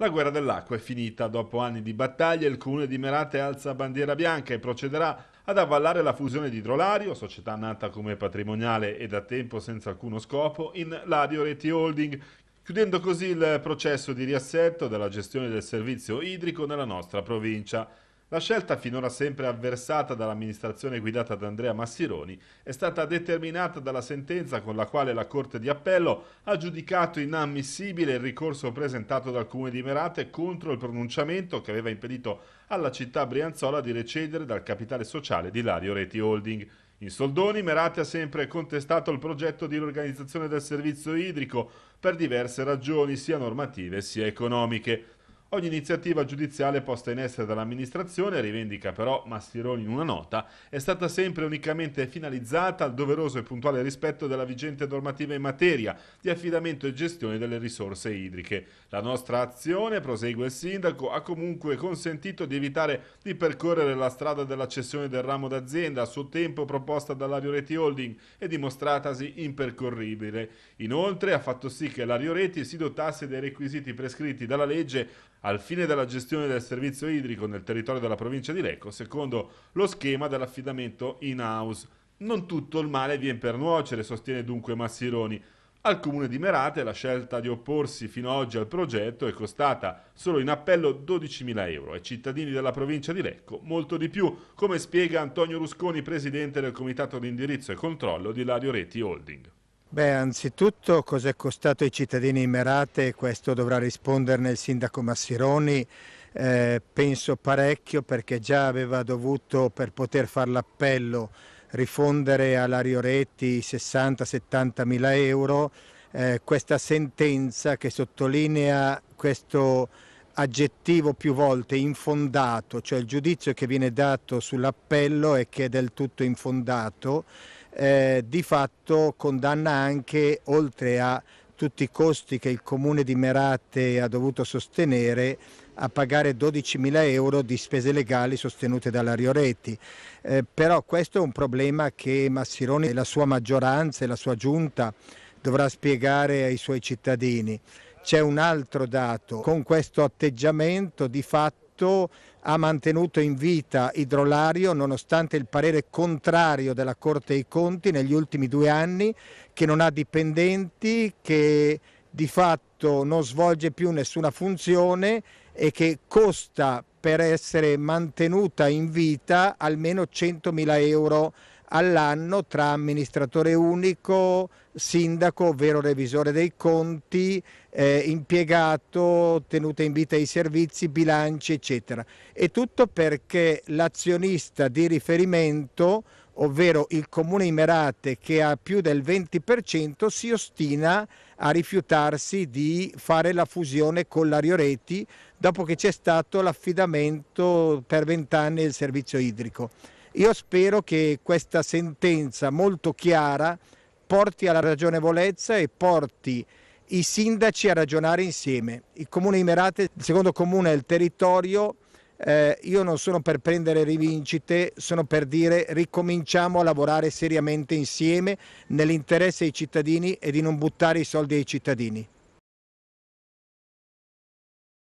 La guerra dell'acqua è finita. Dopo anni di battaglie, il comune di Merate alza bandiera bianca e procederà ad avvallare la fusione di Idrolario, società nata come patrimoniale e da tempo senza alcuno scopo, in Lario Reti Holding, chiudendo così il processo di riassetto della gestione del servizio idrico nella nostra provincia. La scelta, finora sempre avversata dall'amministrazione guidata da Andrea Massironi, è stata determinata dalla sentenza con la quale la Corte di Appello ha giudicato inammissibile il ricorso presentato dal Comune di Merate contro il pronunciamento che aveva impedito alla città brianzola di recedere dal capitale sociale di Lario Reti Holding. In soldoni, Merate ha sempre contestato il progetto di riorganizzazione del servizio idrico per diverse ragioni, sia normative sia economiche. Ogni iniziativa giudiziale posta in essere dall'amministrazione, rivendica però Mastironi in una nota, è stata sempre unicamente finalizzata al doveroso e puntuale rispetto della vigente normativa in materia di affidamento e gestione delle risorse idriche. La nostra azione, prosegue il sindaco, ha comunque consentito di evitare di percorrere la strada della cessione del ramo d'azienda a suo tempo proposta dall'Arioretti Holding e dimostratasi impercorribile. Inoltre ha fatto sì che l'Arioretti si dotasse dei requisiti prescritti dalla legge al fine della gestione del servizio idrico nel territorio della provincia di Lecco secondo lo schema dell'affidamento in-house. Non tutto il male viene per nuocere, sostiene dunque Massironi. Al comune di Merate la scelta di opporsi fino ad oggi al progetto è costata solo in appello 12.000 euro, ai cittadini della provincia di Lecco molto di più, come spiega Antonio Rusconi, presidente del comitato di indirizzo e controllo di Lario Reti Holding. Beh, anzitutto cosa è costato ai cittadini Merate, questo dovrà risponderne il sindaco Massironi, eh, penso parecchio perché già aveva dovuto per poter fare l'appello rifondere a Lario Retti 60-70 mila euro, eh, questa sentenza che sottolinea questo aggettivo più volte infondato, cioè il giudizio che viene dato sull'appello è che è del tutto infondato, eh, di fatto condanna anche oltre a tutti i costi che il comune di Merate ha dovuto sostenere a pagare 12.000 euro di spese legali sostenute dalla Rioretti. Eh, però questo è un problema che Massironi e la sua maggioranza e la sua giunta dovrà spiegare ai suoi cittadini. C'è un altro dato, con questo atteggiamento di fatto Stato ha mantenuto in vita Idrolario nonostante il parere contrario della Corte dei Conti negli ultimi due anni, che non ha dipendenti, che di fatto non svolge più nessuna funzione e che costa per essere mantenuta in vita almeno 100.000 euro all'anno tra amministratore unico, sindaco, ovvero revisore dei conti, eh, impiegato, tenuta in vita i servizi, bilanci, eccetera. E tutto perché l'azionista di riferimento, ovvero il comune Imerate che ha più del 20%, si ostina a rifiutarsi di fare la fusione con l'Arioreti dopo che c'è stato l'affidamento per vent'anni del servizio idrico. Io spero che questa sentenza molto chiara porti alla ragionevolezza e porti i sindaci a ragionare insieme. Il comune di Merate, il secondo comune il territorio, eh, io non sono per prendere rivincite, sono per dire ricominciamo a lavorare seriamente insieme nell'interesse dei cittadini e di non buttare i soldi ai cittadini.